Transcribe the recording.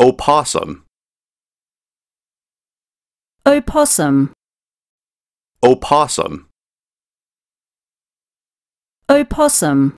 Opossum. Opossum. Opossum. Opossum.